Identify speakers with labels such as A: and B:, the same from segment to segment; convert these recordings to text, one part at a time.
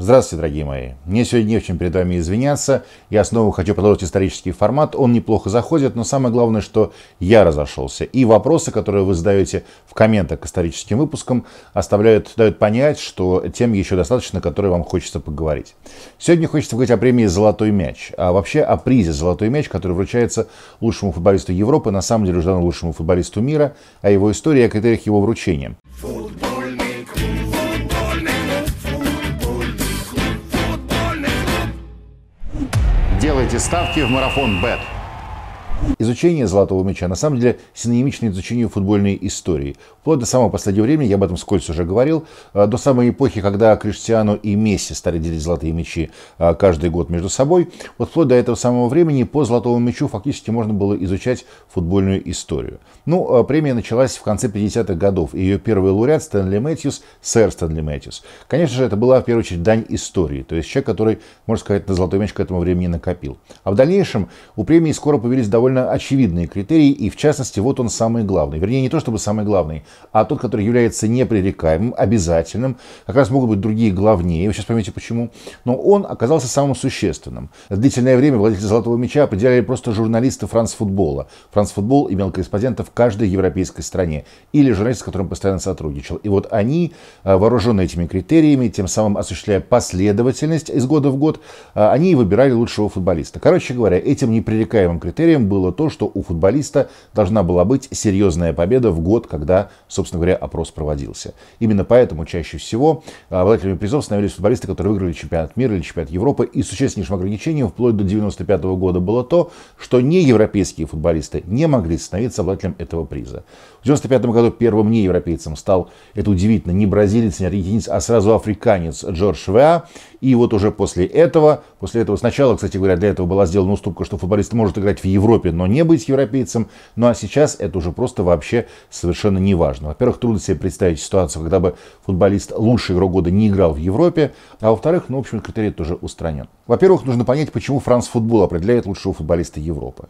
A: Здравствуйте, дорогие мои. Мне сегодня не в чем перед вами извиняться. Я снова хочу продолжить исторический формат. Он неплохо заходит, но самое главное, что я разошелся. И вопросы, которые вы задаете в комментах к историческим выпускам, оставляют, дают понять, что тем еще достаточно, о которой вам хочется поговорить. Сегодня хочется говорить о премии «Золотой мяч», а вообще о призе «Золотой мяч», который вручается лучшему футболисту Европы, на самом деле уже лучшему футболисту мира, о его истории и о критериях его вручения. Футбол. делайте ставки в марафон Бет. Изучение «Золотого мяча» на самом деле синонимично изучению футбольной истории. Вплоть до самого последнего времени, я об этом скользь уже говорил, а, до самой эпохи, когда Криштиану и Месси стали делить «Золотые мячи» а, каждый год между собой, вот вплоть до этого самого времени по «Золотому мячу» фактически можно было изучать футбольную историю. Ну, а, премия началась в конце 50-х годов, и ее первый лауреат Стэнли Мэтьюс, сэр Стэнли Мэтьюс. Конечно же, это была в первую очередь дань истории, то есть человек, который, можно сказать, на «Золотой мяч» к этому времени накопил. А в дальнейшем у премии скоро появились довольно довольно очевидные критерии, и в частности, вот он самый главный. Вернее, не то чтобы самый главный, а тот, который является непререкаемым, обязательным. Как раз могут быть другие главнее, вы сейчас поймете почему. Но он оказался самым существенным. Длительное время владельцы «Золотого мяча» определяли просто журналисты Франс Футбола. Франс Футбол имел корреспондента в каждой европейской стране или журналист, с которым постоянно сотрудничал. И вот они, э, вооруженные этими критериями, тем самым осуществляя последовательность из года в год, э, они и выбирали лучшего футболиста. Короче говоря, этим непререкаемым критерием был было то, что у футболиста должна была быть серьезная победа в год, когда, собственно говоря, опрос проводился. Именно поэтому чаще всего а, обладателями призов становились футболисты, которые выиграли чемпионат мира или чемпионат Европы. И существеннейшим ограничением вплоть до 1995 -го года было то, что неевропейские футболисты не могли становиться обладателем этого приза. В 1995 году первым неевропейцем стал, это удивительно, не бразилец, не аргентинец, а сразу африканец Джордж Веа. И вот уже после этого, после этого сначала, кстати говоря, для этого была сделана уступка, что футболист может играть в Европе Европе, но не быть европейцем. Ну а сейчас это уже просто вообще совершенно не важно. Во-первых, трудно себе представить ситуацию, когда бы футболист лучший игрок года не играл в Европе, а во-вторых, ну, в общем, критерий тоже устранен. Во-первых, нужно понять, почему Франс Футбол определяет лучшего футболиста Европы.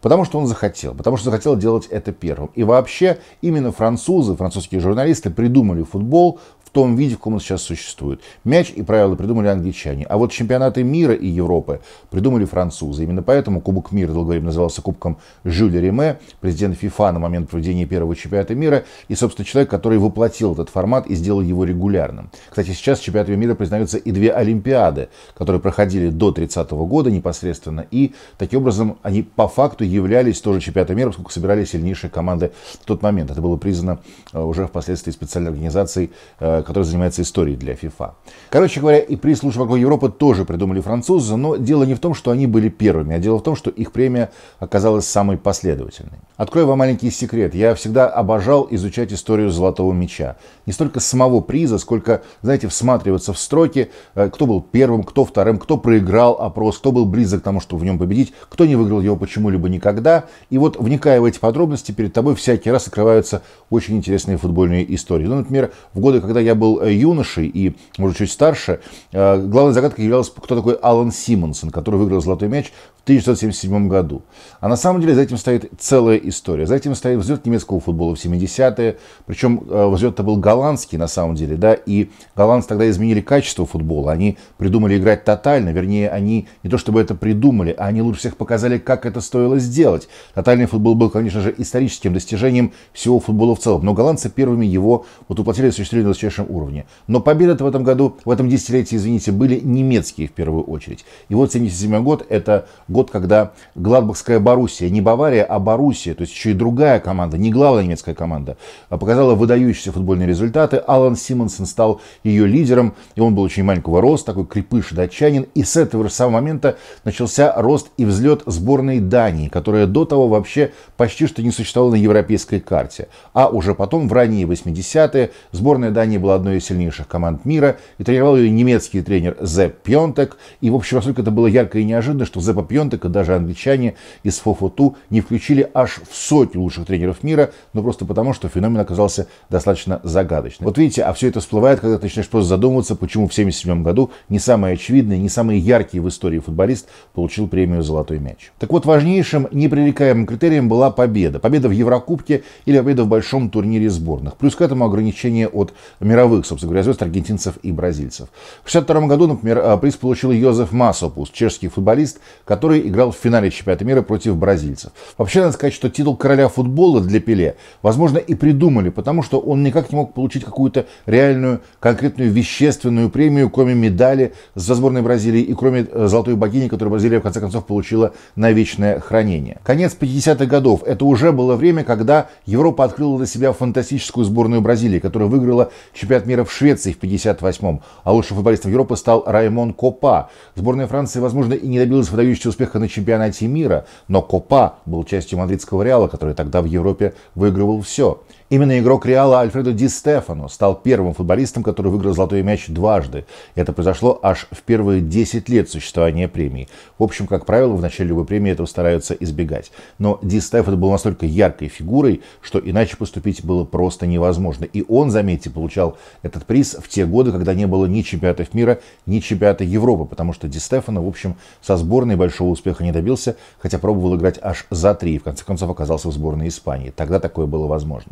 A: Потому что он захотел, потому что захотел делать это первым. И вообще именно французы, французские журналисты придумали футбол, в том виде, в каком он сейчас существует. Мяч и правила придумали англичане. А вот чемпионаты мира и Европы придумали французы. Именно поэтому Кубок мира долгое время назывался Кубком Жюля Реме, президент ФИФА на момент проведения первого чемпионата мира и, собственно, человек, который воплотил этот формат и сделал его регулярным. Кстати, сейчас чемпионатами мира признаются и две Олимпиады, которые проходили до 30 года непосредственно. И таким образом они по факту являлись тоже чемпионатами мира, поскольку собирали сильнейшие команды в тот момент. Это было признано э, уже впоследствии специальной организацией э, который занимается историей для FIFA. Короче говоря, и приз «Лучший вокруг Европы» тоже придумали французы, но дело не в том, что они были первыми, а дело в том, что их премия оказалась самой последовательной. Открою вам маленький секрет. Я всегда обожал изучать историю «Золотого мяча». Не столько самого приза, сколько, знаете, всматриваться в строки, э, кто был первым, кто вторым, кто проиграл опрос, кто был близок к тому, чтобы в нем победить, кто не выиграл его почему-либо никогда. И вот, вникая в эти подробности, перед тобой всякий раз открываются очень интересные футбольные истории. Ну, например, в годы, когда я я был э, юношей и, может, чуть старше, э, главной загадкой являлась, кто такой Алан Симонсон, который выиграл «Золотой мяч» в 1977 году. А на самом деле за этим стоит целая история. За этим стоит взлет немецкого футбола в 70-е, причем э, взлет-то был голландский на самом деле, да, и голландцы тогда изменили качество футбола, они придумали играть тотально, вернее, они не то чтобы это придумали, а они лучше всех показали, как это стоило сделать. Тотальный футбол был, конечно же, историческим достижением всего футбола в целом, но голландцы первыми его вот уплатили уплотили в существование высшем уровне. Но победы в этом году, в этом десятилетии, извините, были немецкие в первую очередь. И вот 77 год – это год, когда Гладбахская Боруссия, не Бавария, а Боруссия, то есть еще и другая команда, не главная немецкая команда, а показала выдающиеся футбольные результаты. Алан Симонсон стал ее лидером, и он был очень маленького роста, такой крепыш датчанин. И с этого же самого момента начался рост и взлет сборной Дании, которая до того вообще почти что не существовала на европейской карте. А уже потом, в ранние 80-е, сборная Дании была была одной из сильнейших команд мира, и тренировал ее немецкий тренер Зепп Пьонтек. И, в общем, насколько это было ярко и неожиданно, что Зеппа и даже англичане из Фофуту не включили аж в сотню лучших тренеров мира, но просто потому, что феномен оказался достаточно загадочным. Вот видите, а все это всплывает, когда ты начинаешь просто задумываться, почему в 1977 году не самый очевидный, не самый яркий в истории футболист получил премию «Золотой мяч». Так вот, важнейшим непререкаемым критерием была победа. Победа в Еврокубке или победа в большом турнире сборных. Плюс к этому ограничение от мира мировых, собственно говоря, звезд аргентинцев и бразильцев. В 1962 году, например, а, приз получил Йозеф Масопус, чешский футболист, который играл в финале чемпионата мира против бразильцев. Вообще, надо сказать, что титул короля футбола для Пеле, возможно, и придумали, потому что он никак не мог получить какую-то реальную, конкретную вещественную премию, кроме медали за сборной Бразилии и кроме э, золотой богини, которую Бразилия, в конце концов, получила на вечное хранение. Конец 50-х годов – это уже было время, когда Европа открыла для себя фантастическую сборную Бразилии, которая выиграла чемпионат чемпионат мира в Швеции в 58-м, а лучшим футболистом Европы стал Раймон Копа. Сборная Франции, возможно, и не добилась выдающего успеха на чемпионате мира, но Копа был частью мадридского Реала, который тогда в Европе выигрывал все. Именно игрок Реала Альфредо Ди Стефано стал первым футболистом, который выиграл «Золотой мяч» дважды. Это произошло аж в первые 10 лет существования премии. В общем, как правило, в начале любой премии этого стараются избегать. Но Ди Стефано был настолько яркой фигурой, что иначе поступить было просто невозможно. И он, заметьте, получал этот приз в те годы, когда не было ни чемпионатов мира, ни чемпионата Европы, потому что Ди Стефано, в общем, со сборной большого успеха не добился, хотя пробовал играть аж за три и в конце концов оказался в сборной Испании. Тогда такое было возможно.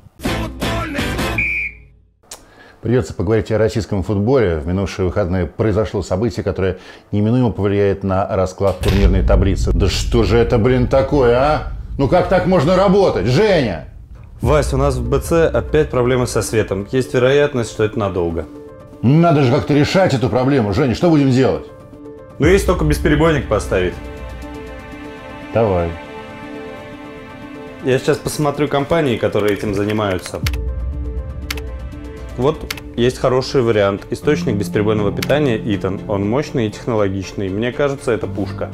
A: Придется поговорить о российском футболе. В минувшие выходные произошло событие, которое неминуемо повлияет на расклад турнирной таблицы. Да что же это, блин, такое, а? Ну как так можно работать? Женя! Вась, у нас в БЦ опять проблемы со светом. Есть вероятность, что это надолго. Надо же как-то решать эту проблему. Женя, что будем делать? Ну, есть только бесперебойник поставить. Давай.
B: Я сейчас посмотрю компании, которые этим занимаются. Вот есть хороший вариант. Источник бесперебойного питания Итан. Он мощный и технологичный. Мне кажется, это пушка.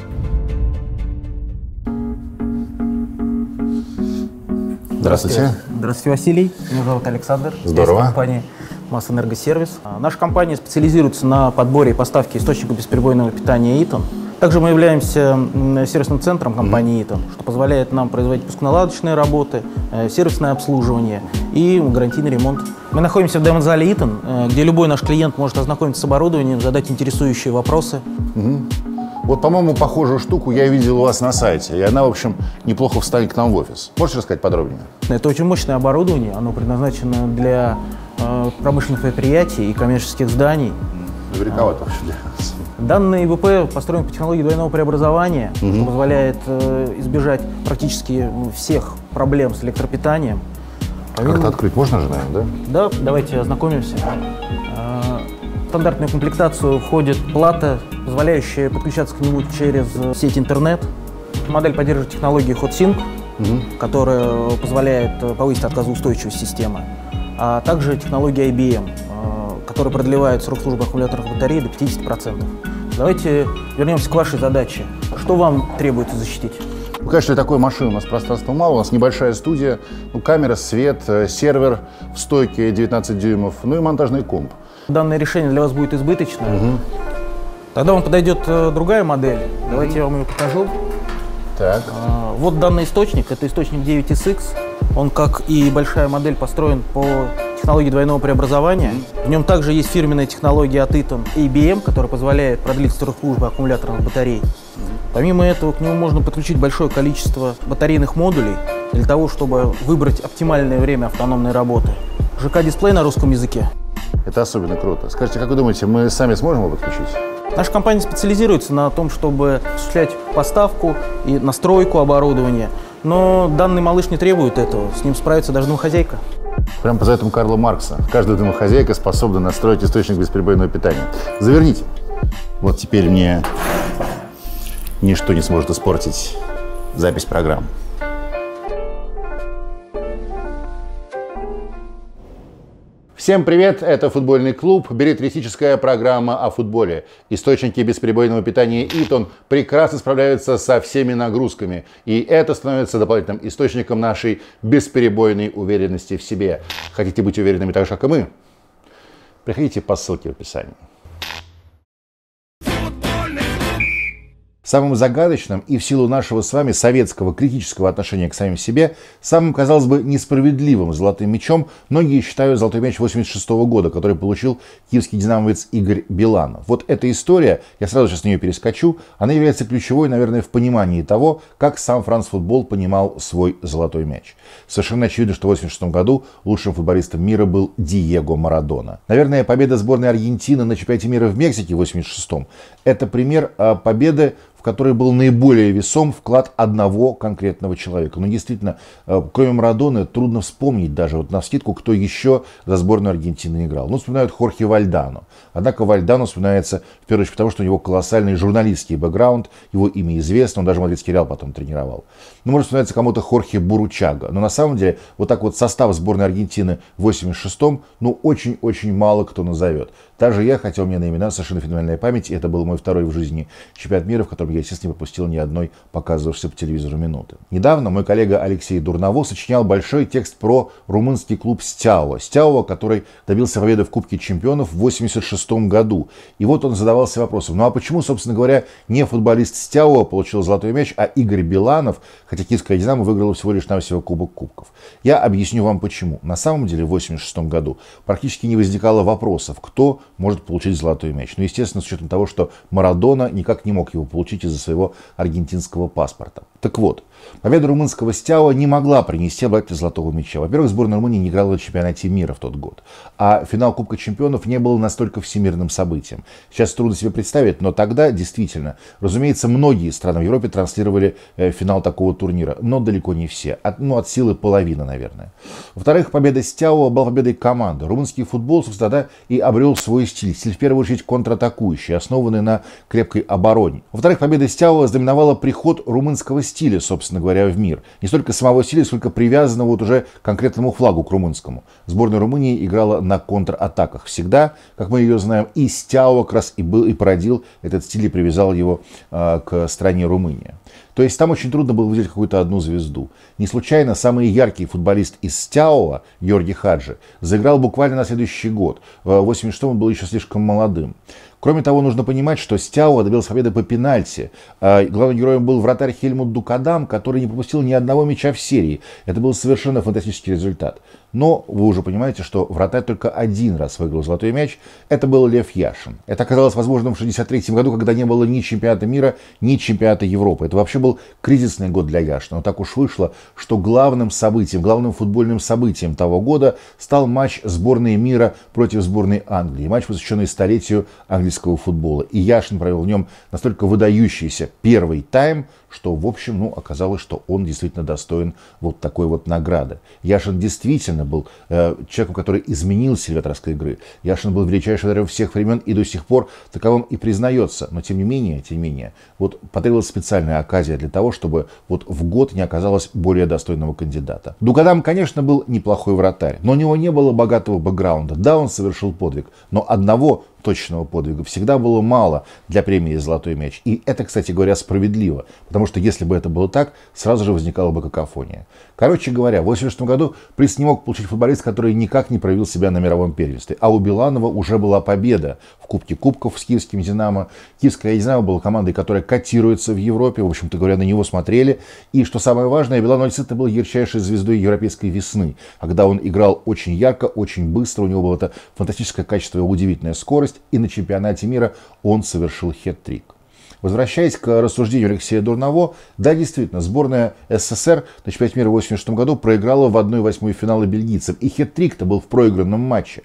B: Здравствуйте. Здравствуйте, Василий. Меня зовут Александр. Здорово. Я из компании «Массэнергосервис». Наша компания специализируется на подборе и поставке источника бесперебойного питания «Итан». Также мы являемся сервисным центром компании ИТОН, mm -hmm. что позволяет нам производить пусконаладочные работы, э, сервисное обслуживание и гарантийный ремонт. Мы находимся в демо-зале ИТОН, э, где любой наш клиент может ознакомиться с оборудованием, задать интересующие вопросы. Mm
A: -hmm. Вот, по-моему, похожую штуку я видел у вас на сайте, и она, в общем, неплохо встанет к нам в офис. Можешь рассказать подробнее?
B: Это очень мощное оборудование, оно предназначено для э, промышленных предприятий и коммерческих зданий. Великовато, а, в общем, для Данный ВП построен по технологии двойного преобразования, угу. что позволяет э, избежать практически всех проблем с электропитанием.
A: Помимо... Как-то открыть можно же, наверное,
B: да? Да, давайте ознакомимся. В э, стандартную комплектацию входит плата, позволяющая подключаться к нему через э, сеть интернет. Модель поддерживает технологию HotSync, угу. которая позволяет э, повысить отказоустойчивость системы, а также технология IBM, которые продлевают срок службы аккумуляторных батарей до 50%. Давайте вернемся к вашей задаче. Что вам требуется защитить? Ну,
A: конечно, такой машины у нас пространства мало. У нас небольшая студия, ну, камера, свет, э, сервер в стойке 19 дюймов, ну и монтажный комп.
B: Данное решение для вас будет избыточное. Угу. Тогда вам подойдет э, другая модель. Угу. Давайте я вам ее покажу. Так. А, вот данный источник. Это источник 9SX. Он, как и большая модель, построен по технологии двойного преобразования. В нем также есть фирменная технология от Eaton ABM, которая позволяет продлить срок службы аккумуляторных батарей. Помимо этого, к нему можно подключить большое количество батарейных модулей для того, чтобы выбрать оптимальное время автономной работы. ЖК-дисплей на русском языке. Это особенно
A: круто. Скажите, как вы думаете, мы сами сможем его подключить?
B: Наша компания специализируется на том, чтобы осуществлять поставку и настройку оборудования. Но данный малыш не требует этого. С ним справится даже домохозяйка.
A: Прямо по заветам Карла Маркса. Каждая домохозяйка способна настроить источник бесперебойного питания. Заверните. Вот теперь мне ничто не сможет испортить запись программ. Всем привет, это футбольный клуб, билетристическая программа о футболе. Источники бесперебойного питания Итон прекрасно справляются со всеми нагрузками, и это становится дополнительным источником нашей бесперебойной уверенности в себе. Хотите быть уверенными так же, как и мы? Приходите по ссылке в описании. Самым загадочным и в силу нашего с вами советского критического отношения к самим себе, самым, казалось бы, несправедливым золотым мячом многие считают золотой мяч 86 -го года, который получил киевский динамовец Игорь Биланов. Вот эта история, я сразу сейчас на нее перескочу, она является ключевой, наверное, в понимании того, как сам Франц Футбол понимал свой золотой мяч. Совершенно очевидно, что в 86 году лучшим футболистом мира был Диего Марадона. Наверное, победа сборной Аргентины на чемпионате мира в Мексике в 86 – это пример а, победы которой был наиболее весом вклад одного конкретного человека. Но ну, действительно, э, кроме Марадона, трудно вспомнить даже вот на скидку, кто еще за сборную Аргентины играл. Ну, вспоминают Хорхе Вальдано. Однако Вальдано вспоминается в первую очередь потому, что у него колоссальный журналистский бэкграунд, его имя известно, он даже Мадридский Реал потом тренировал. Ну, может, вспоминается кому-то Хорхе Буручага. Но на самом деле, вот так вот состав сборной Аргентины в 86-м, ну, очень-очень мало кто назовет. Также я, хотя у меня на имена совершенно феноменальная память, и это был мой второй в жизни чемпионат мира, в котором я, естественно, не пропустил ни одной показывавшейся по телевизору минуты. Недавно мой коллега Алексей Дурново сочинял большой текст про румынский клуб Стяуа. Стяуа, который добился победы в Кубке чемпионов в 86 году. И вот он задавался вопросом, ну а почему, собственно говоря, не футболист Стяуа получил золотой мяч, а Игорь Биланов, хотя Киевская Динамо выиграла всего лишь навсего Кубок Кубков. Я объясню вам почему. На самом деле в 86 году практически не возникало вопросов, кто может получить золотой мяч. Ну, естественно, с учетом того, что Марадона никак не мог его получить из-за своего аргентинского паспорта. Так вот, победа румынского Стяо не могла принести обладателя золотого мяча. Во-первых, сборная Румынии не играла на чемпионате мира в тот год, а финал Кубка чемпионов не был настолько всемирным событием. Сейчас трудно себе представить, но тогда действительно, разумеется, многие страны в Европе транслировали э, финал такого турнира, но далеко не все, от, ну от силы половина, наверное. Во-вторых, победа Стяо была победой команды. Румынский футбол, собственно, тогда и обрел свой стиль, стиль в первую очередь контратакующий, основанный на крепкой обороне. Во-вторых, победа Стяо знаменовала приход румынского стиля стиля, собственно говоря, в мир. Не столько самого стиля, сколько привязанного вот уже к конкретному флагу, к румынскому. Сборная Румынии играла на контратаках. Всегда, как мы ее знаем, и Стяо как раз и был и породил этот стиль и привязал его э, к стране Румыния. То есть там очень трудно было выделить какую-то одну звезду. Не случайно самый яркий футболист из Стяова, Георгий Хаджи, заиграл буквально на следующий год. В 86-м он был еще слишком молодым. Кроме того, нужно понимать, что Стяуа добился победы по пенальти. А главным героем был вратарь Хельмут Дукадам, который не пропустил ни одного мяча в серии. Это был совершенно фантастический результат. Но вы уже понимаете, что вратарь только один раз выиграл золотой мяч. Это был Лев Яшин. Это оказалось возможным в 1963 году, когда не было ни чемпионата мира, ни чемпионата Европы. Это вообще был кризисный год для Яшина. Но так уж вышло, что главным событием, главным футбольным событием того года стал матч сборной мира против сборной Англии. Матч, посвященный столетию английского футбола. И Яшин провел в нем настолько выдающийся первый тайм, что, в общем, ну, оказалось, что он действительно достоин вот такой вот награды. Яшин действительно Яшина был э, человеком, который изменил стиль вратарской игры. Яшин ну, был величайшим вратарем всех времен и до сих пор таковым и признается. Но тем не менее, тем не менее, вот потребовалась специальная оказия для того, чтобы вот в год не оказалось более достойного кандидата. Дукадам, конечно, был неплохой вратарь, но у него не было богатого бэкграунда. Да, он совершил подвиг, но одного точного подвига всегда было мало для премии «Золотой мяч». И это, кстати говоря, справедливо, потому что если бы это было так, сразу же возникала бы какофония. Короче говоря, в 86 году приз не мог получить футболист, который никак не проявил себя на мировом первенстве. А у Биланова уже была победа в Кубке Кубков с киевским «Динамо». Киевская «Динамо» была командой, которая котируется в Европе, в общем-то говоря, на него смотрели. И, что самое важное, Биланов это был ярчайшей звездой европейской весны, когда он играл очень ярко, очень быстро, у него было это фантастическое качество и удивительная скорость скорость, и на чемпионате мира он совершил хет-трик. Возвращаясь к рассуждению Алексея Дурново, да, действительно, сборная СССР на чемпионате мира в 86 году проиграла в 1-8 финала бельгийцев, и хет-трик-то был в проигранном матче.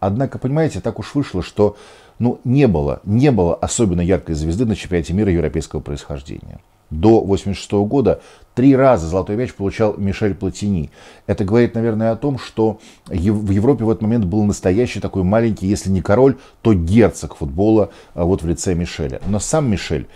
A: Однако, понимаете, так уж вышло, что ну, не было, не было особенно яркой звезды на чемпионате мира европейского происхождения до 86 года три раза золотой мяч получал Мишель Платини. Это говорит, наверное, о том, что в Европе в этот момент был настоящий такой маленький, если не король, то герцог футбола а, вот в лице Мишеля. Но сам Мишель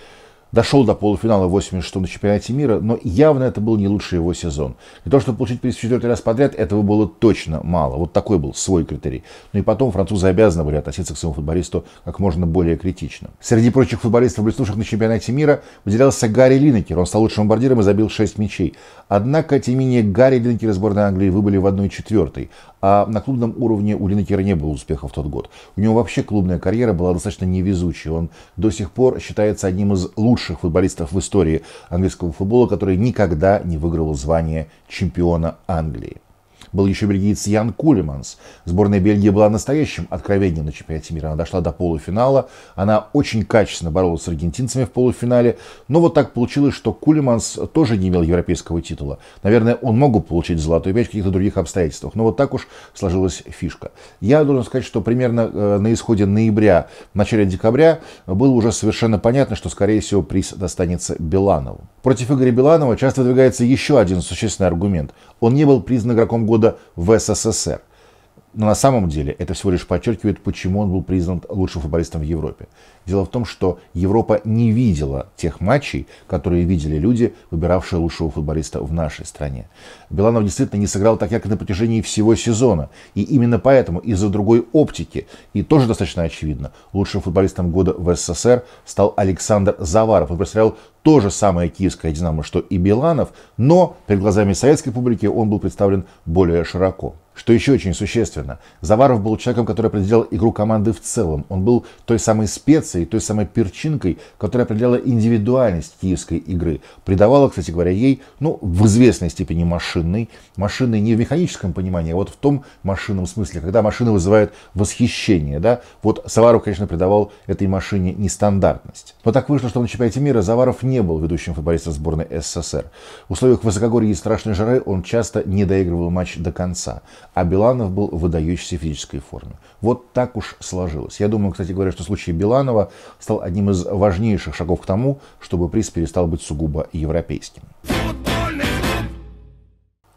A: дошел до полуфинала в 86 на чемпионате мира, но явно это был не лучший его сезон. И то, чтобы получить приз в четвертый раз подряд, этого было точно мало. Вот такой был свой критерий. Ну и потом французы обязаны были относиться к своему футболисту как можно более критично. Среди прочих футболистов, блеснувших на чемпионате мира, выделялся Гарри Линнекер. Он стал лучшим бомбардиром и забил 6 мячей. Однако, тем не менее, Гарри Линнекер и сборной Англии выбыли в 1-4 а на клубном уровне у Линкера не было успеха в тот год. У него вообще клубная карьера была достаточно невезучей. Он до сих пор считается одним из лучших футболистов в истории английского футбола, который никогда не выигрывал звание чемпиона Англии. Был еще бельгиец Ян Кулеманс. Сборная Бельгии была настоящим откровением на чемпионате мира. Она дошла до полуфинала. Она очень качественно боролась с аргентинцами в полуфинале. Но вот так получилось, что Кулеманс тоже не имел европейского титула. Наверное, он мог бы получить золотую мяч в каких-то других обстоятельствах. Но вот так уж сложилась фишка. Я должен сказать, что примерно э, на исходе ноября, начале декабря было уже совершенно понятно, что, скорее всего, приз достанется Беланову. Против Игоря Биланова часто выдвигается еще один существенный аргумент. Он не был признан игроком года в СССР. Но на самом деле это всего лишь подчеркивает, почему он был признан лучшим футболистом в Европе. Дело в том, что Европа не видела тех матчей, которые видели люди, выбиравшие лучшего футболиста в нашей стране. Беланов действительно не сыграл так ярко на протяжении всего сезона. И именно поэтому, из-за другой оптики, и тоже достаточно очевидно, лучшим футболистом года в СССР стал Александр Заваров. Он представлял то же самое киевское «Динамо», что и Беланов, но перед глазами советской публики он был представлен более широко. Что еще очень существенно, Заваров был человеком, который определял игру команды в целом. Он был той самой специей, той самой перчинкой, которая определяла индивидуальность киевской игры. Придавала, кстати говоря, ей, ну, в известной степени машинной. Машинной не в механическом понимании, а вот в том машинном смысле, когда машина вызывает восхищение. Да? Вот Заваров, конечно, придавал этой машине нестандартность. Но так вышло, что на чемпионате мира Заваров не был ведущим футболистом сборной СССР. В условиях высокогорья и страшной жары он часто не доигрывал матч до конца а Биланов был в выдающейся физической форме. Вот так уж сложилось. Я думаю, кстати говоря, что случай Биланова стал одним из важнейших шагов к тому, чтобы приз перестал быть сугубо европейским.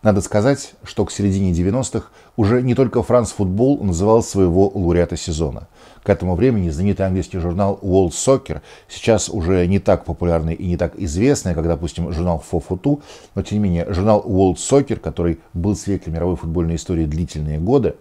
A: Надо сказать, что к середине 90-х уже не только Франс Футбол называл своего лауреата сезона. К этому времени знаменитый английский журнал World Soccer, сейчас уже не так популярный и не так известный, как, допустим, журнал Фофуту, но тем не менее, журнал World Soccer, который был свидетелем мировой футбольной истории длительные годы,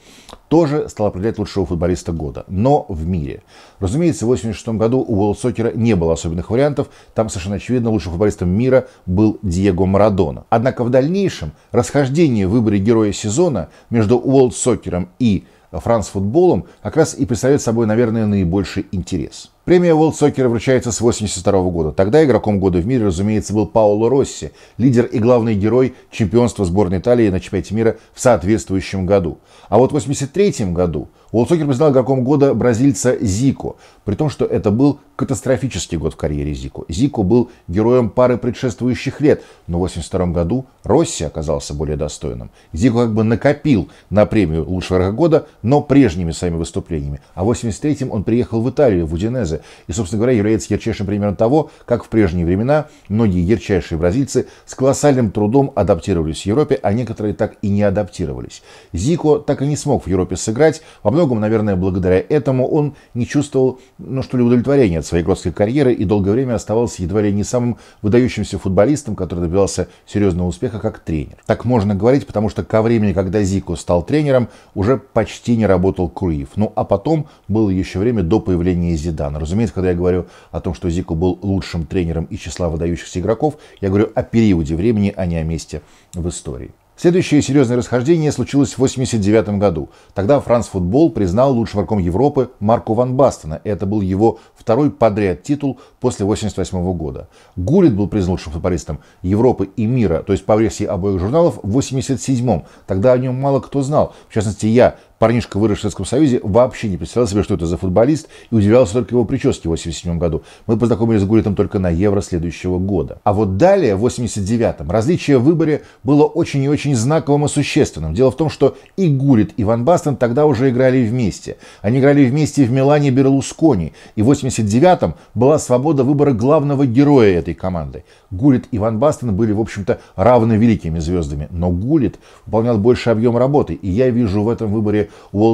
A: тоже стал определять лучшего футболиста года, но в мире. Разумеется, в 1986 году у World Soccer не было особенных вариантов, там совершенно очевидно лучшим футболистом мира был Диего Марадона. Однако в дальнейшем расхождение в выборе героя сезона между World Soccer и франс-футболом как раз и представляет собой, наверное, наибольший интерес. Премия World Soccer вручается с 1982 года. Тогда игроком года в мире, разумеется, был Паоло Росси, лидер и главный герой чемпионства сборной Италии на чемпионате мира в соответствующем году. А вот в 1983 году World Soccer признал игроком года бразильца Зико, при том, что это был катастрофический год в карьере Зико. Зико был героем пары предшествующих лет, но в 1982 году Росси оказался более достойным. Зико как бы накопил на премию лучшего игрока года, но прежними своими выступлениями. А в 1983 он приехал в Италию, в Удинезе, анализы. И, собственно говоря, является ярчайшим примером того, как в прежние времена многие ярчайшие бразильцы с колоссальным трудом адаптировались в Европе, а некоторые так и не адаптировались. Зико так и не смог в Европе сыграть. Во многом, наверное, благодаря этому он не чувствовал, ну что ли, удовлетворения от своей игротской карьеры и долгое время оставался едва ли не самым выдающимся футболистом, который добивался серьезного успеха как тренер. Так можно говорить, потому что ко времени, когда Зико стал тренером, уже почти не работал Круив. Ну а потом было еще время до появления Зидана. Разумеется, когда я говорю о том, что Зико был лучшим тренером из числа выдающихся игроков, я говорю о периоде времени, а не о месте в истории. Следующее серьезное расхождение случилось в 1989 году. Тогда Франс Футбол признал лучшим игроком Европы Марку Ван Бастена. Это был его второй подряд титул после 1988 года. Гулит был признан лучшим футболистом Европы и мира, то есть по версии обоих журналов, в 1987. Тогда о нем мало кто знал. В частности, я, парнишка, выросший в Советском Союзе, вообще не представлял себе, что это за футболист, и удивлялся только его прическе в 87 году. Мы познакомились с Гуритом только на Евро следующего года. А вот далее, в 89-м, различие в выборе было очень и очень знаковым и существенным. Дело в том, что и Гурит, и Ван Бастен тогда уже играли вместе. Они играли вместе в Милане и Берлускони. И в 89-м была свобода выбора главного героя этой команды. Гурит и Ван Бастен были, в общем-то, равны великими звездами. Но Гулит выполнял больше объем работы. И я вижу в этом выборе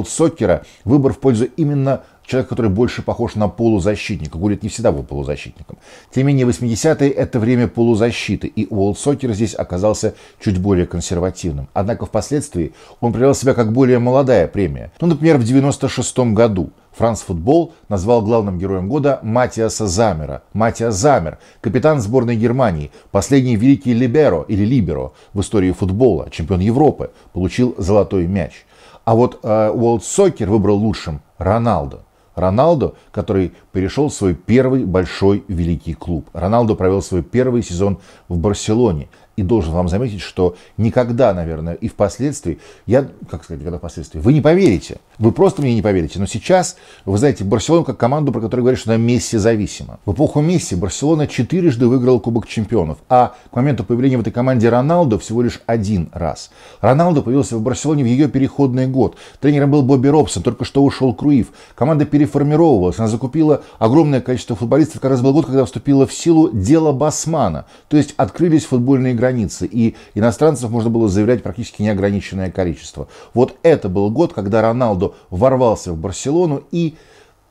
A: Соккера выбор в пользу именно человека, который больше похож на полузащитника. Гулит не всегда был полузащитником. Тем не менее, 80-е – это время полузащиты, и Уолтсокер здесь оказался чуть более консервативным. Однако впоследствии он привел себя как более молодая премия. Ну, например, в 96 году Франц Футбол назвал главным героем года Матиаса Замера. Матиас Замер – капитан сборной Германии, последний великий либеро или либеро в истории футбола, чемпион Европы, получил золотой мяч. А вот э, Сокер выбрал лучшим Роналду. Роналду, который перешел в свой первый большой великий клуб. Роналду провел свой первый сезон в Барселоне и должен вам заметить, что никогда, наверное, и впоследствии, я, как сказать, когда впоследствии, вы не поверите, вы просто мне не поверите, но сейчас, вы знаете, Барселона как команду, про которую говорят, что она Месси зависима. В эпоху Месси Барселона четырежды выиграла Кубок Чемпионов, а к моменту появления в этой команде Роналдо всего лишь один раз. Роналдо появился в Барселоне в ее переходный год. Тренером был Бобби Робсон, только что ушел Круив. Команда переформировалась, она закупила огромное количество футболистов, как раз был год, когда вступило в силу дело Басмана, то есть открылись футбольные игроки границы, и иностранцев можно было заявлять практически неограниченное количество. Вот это был год, когда Роналду ворвался в Барселону и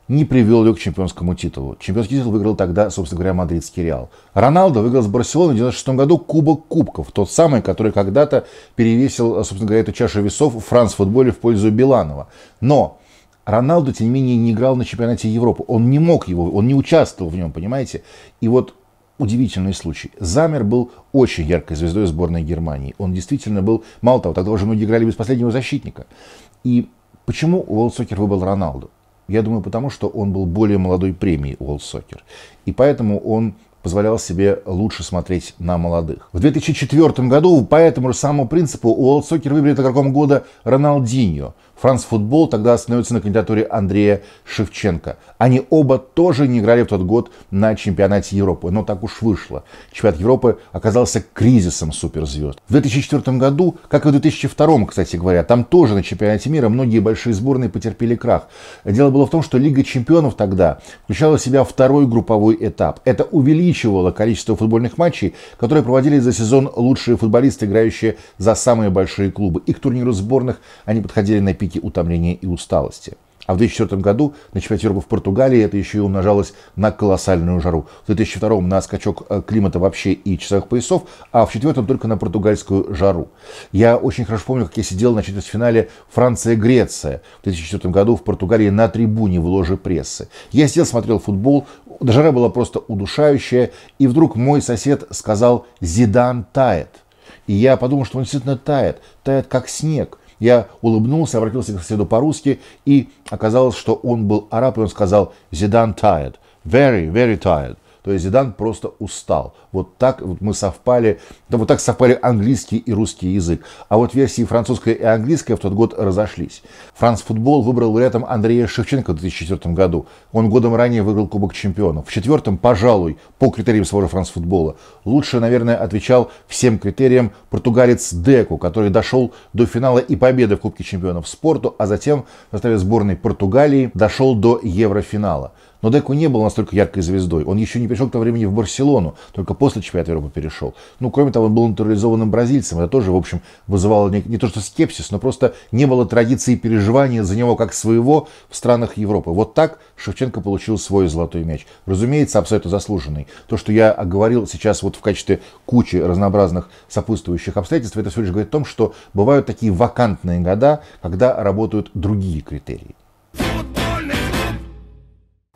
A: не привел ее к чемпионскому титулу. Чемпионский титул выиграл тогда, собственно говоря, мадридский Реал. Роналдо выиграл с Барселоной в 96 году Кубок Кубков, тот самый, который когда-то перевесил, собственно говоря, эту чашу весов в Франс-футболе в пользу Биланова. Но Роналду, тем не менее, не играл на чемпионате Европы. Он не мог его, он не участвовал в нем, понимаете? И вот удивительный случай. Замер был очень яркой звездой сборной Германии. Он действительно был, мало того, тогда уже многие играли без последнего защитника. И почему Уолл Сокер выбрал Роналду? Я думаю, потому что он был более молодой премией Уолл Сокер. И поэтому он позволял себе лучше смотреть на молодых. В 2004 году по этому же самому принципу Уолл Сокер выберет игроком года Роналдиньо. Франс Футбол тогда становится на кандидатуре Андрея Шевченко. Они оба тоже не играли в тот год на чемпионате Европы, но так уж вышло. Чемпионат Европы оказался кризисом суперзвезд. В 2004 году, как и в 2002, кстати говоря, там тоже на чемпионате мира многие большие сборные потерпели крах. Дело было в том, что Лига чемпионов тогда включала в себя второй групповой этап. Это увеличило увеличивало количество футбольных матчей, которые проводили за сезон лучшие футболисты, играющие за самые большие клубы. И к турниру сборных они подходили на пике утомления и усталости. А в 2004 году на чемпионате Европы в Португалии это еще и умножалось на колоссальную жару. В 2002 на скачок э, климата вообще и часовых поясов, а в четвертом только на португальскую жару. Я очень хорошо помню, как я сидел на четвертьфинале Франция-Греция в 2004 году в Португалии на трибуне в ложе прессы. Я сидел, смотрел футбол, Жара была просто удушающая, и вдруг мой сосед сказал «Зидан тает». И я подумал, что он действительно тает, тает как снег. Я улыбнулся, обратился к соседу по-русски, и оказалось, что он был араб, и он сказал «Зидан тает", very, very tired». То есть Зидан просто устал. Вот так вот мы совпали, да вот так совпали английский и русский язык. А вот версии французская и английская в тот год разошлись. Франц Футбол выбрал рядом Андрея Шевченко в 2004 году. Он годом ранее выиграл Кубок Чемпионов. В четвертом, пожалуй, по критериям своего Франц Футбола. Лучше, наверное, отвечал всем критериям португалец Деку, который дошел до финала и победы в Кубке Чемпионов спорту, а затем в составе сборной Португалии дошел до Еврофинала. Но Деку не был настолько яркой звездой. Он еще не пришел к тому времени в Барселону, только после чемпионата Европы перешел. Ну, кроме того, он был натурализованным бразильцем. Это тоже, в общем, вызывало не, не то что скепсис, но просто не было традиции переживания за него как своего в странах Европы. Вот так Шевченко получил свой золотой мяч. Разумеется, абсолютно заслуженный. То, что я оговорил сейчас вот в качестве кучи разнообразных сопутствующих обстоятельств, это все лишь говорит о том, что бывают такие вакантные года, когда работают другие критерии.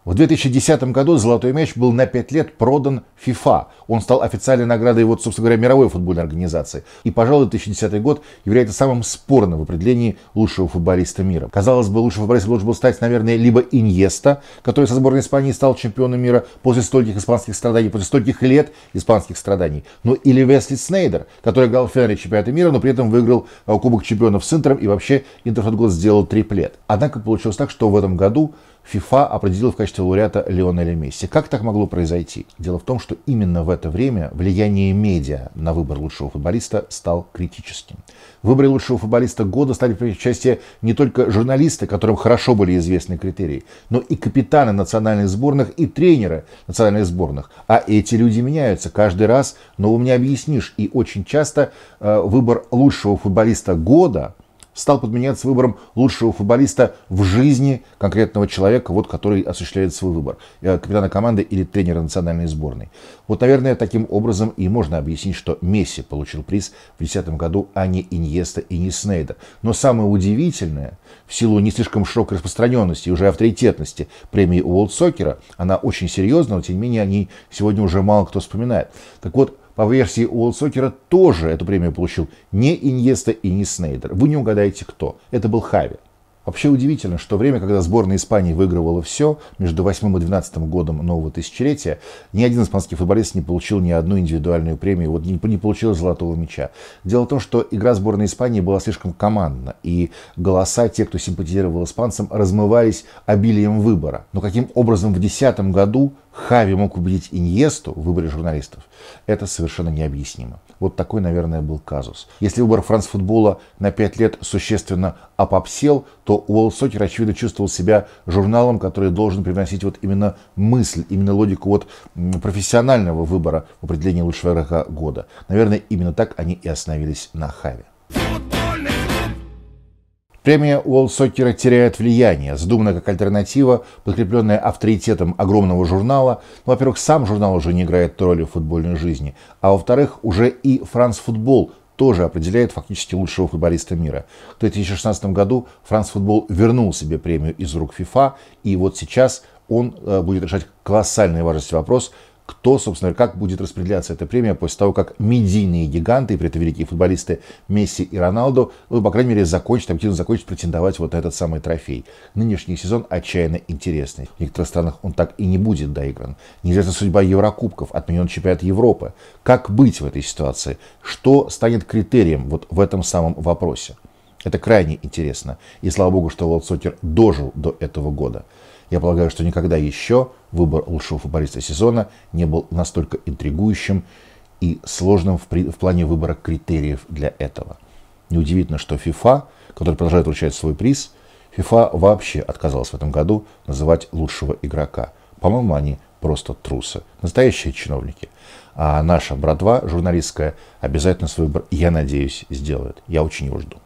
A: В 2010 году «Золотой мяч» был на 5 лет продан FIFA. Он стал официальной наградой, вот, собственно говоря, мировой футбольной организации. И, пожалуй, 2010 год является самым спорным в определении лучшего футболиста мира. Казалось бы, лучшим футболистом должен был стать, наверное, либо Иньеста, который со сборной Испании стал чемпионом мира после стольких испанских страданий, после стольких лет испанских страданий. но ну, или Весли Снейдер, который играл в финале чемпионата мира, но при этом выиграл э, Кубок чемпионов с Интером и вообще Интер год сделал триплет. Однако получилось так, что в этом году ФИФА определил в качестве лауреата Лионеля Месси. Как так могло произойти? Дело в том, что именно в это время влияние медиа на выбор лучшего футболиста стал критическим. В выборе лучшего футболиста года стали принять участие не только журналисты, которым хорошо были известны критерии, но и капитаны национальных сборных и тренеры национальных сборных. А эти люди меняются каждый раз, но у меня объяснишь. И очень часто э, выбор лучшего футболиста года – стал подменять выбором лучшего футболиста в жизни конкретного человека, вот, который осуществляет свой выбор, э, капитана команды или тренера национальной сборной. Вот, наверное, таким образом и можно объяснить, что Месси получил приз в 2010 году, а не Иньеста и не Снейда. Но самое удивительное, в силу не слишком широкой распространенности и уже авторитетности премии Уолт Сокера, она очень серьезна, но тем не менее о ней сегодня уже мало кто вспоминает. Так вот, по версии Уолсокера тоже эту премию получил не Иньеста и не Снейдер. Вы не угадаете кто. Это был Хави. Вообще удивительно, что время, когда сборная Испании выигрывала все, между 8 и 12 годом нового тысячелетия, ни один испанский футболист не получил ни одну индивидуальную премию, вот не, не получил золотого мяча. Дело в том, что игра сборной Испании была слишком командна, и голоса тех, кто симпатизировал испанцам, размывались обилием выбора. Но каким образом в 2010 году Хави мог убедить Иньесту в выборе журналистов. Это совершенно необъяснимо. Вот такой, наверное, был казус. Если выбор футбола на пять лет существенно опопсел, то Уолл Сокер, очевидно, чувствовал себя журналом, который должен приносить вот именно мысль, именно логику вот профессионального выбора в определении лучшего игрока года. Наверное, именно так они и остановились на Хаве. Премия Уолл Сокера теряет влияние, задумана как альтернатива, подкрепленная авторитетом огромного журнала. Ну, во-первых, сам журнал уже не играет роли в футбольной жизни, а во-вторых, уже и «Франс Футбол» тоже определяет фактически лучшего футболиста мира. В 2016 году «Франс Футбол» вернул себе премию из рук ФИФА, и вот сейчас он э, будет решать колоссальной важности вопрос – кто, собственно, как будет распределяться эта премия после того, как медийные гиганты, при этом великие футболисты Месси и Роналду, ну, по крайней мере, закончат, активно закончат претендовать вот на этот самый трофей. Нынешний сезон отчаянно интересный. В некоторых странах он так и не будет доигран. Неизвестна судьба Еврокубков, отменен чемпионат Европы. Как быть в этой ситуации? Что станет критерием вот в этом самом вопросе? Это крайне интересно. И слава богу, что Лот Сотер дожил до этого года. Я полагаю, что никогда еще выбор лучшего футболиста сезона не был настолько интригующим и сложным в, при, в плане выбора критериев для этого. Неудивительно, что FIFA, который продолжает вручать свой приз, FIFA вообще отказалась в этом году называть лучшего игрока. По-моему, они просто трусы. Настоящие чиновники. А наша братва журналистская обязательно свой выбор, я надеюсь, сделает. Я очень его жду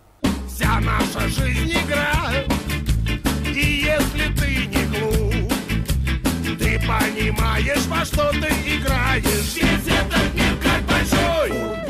A: вся наша жизнь игра. И если ты не глуп, ты понимаешь, во что ты играешь. Весь этот мир как большой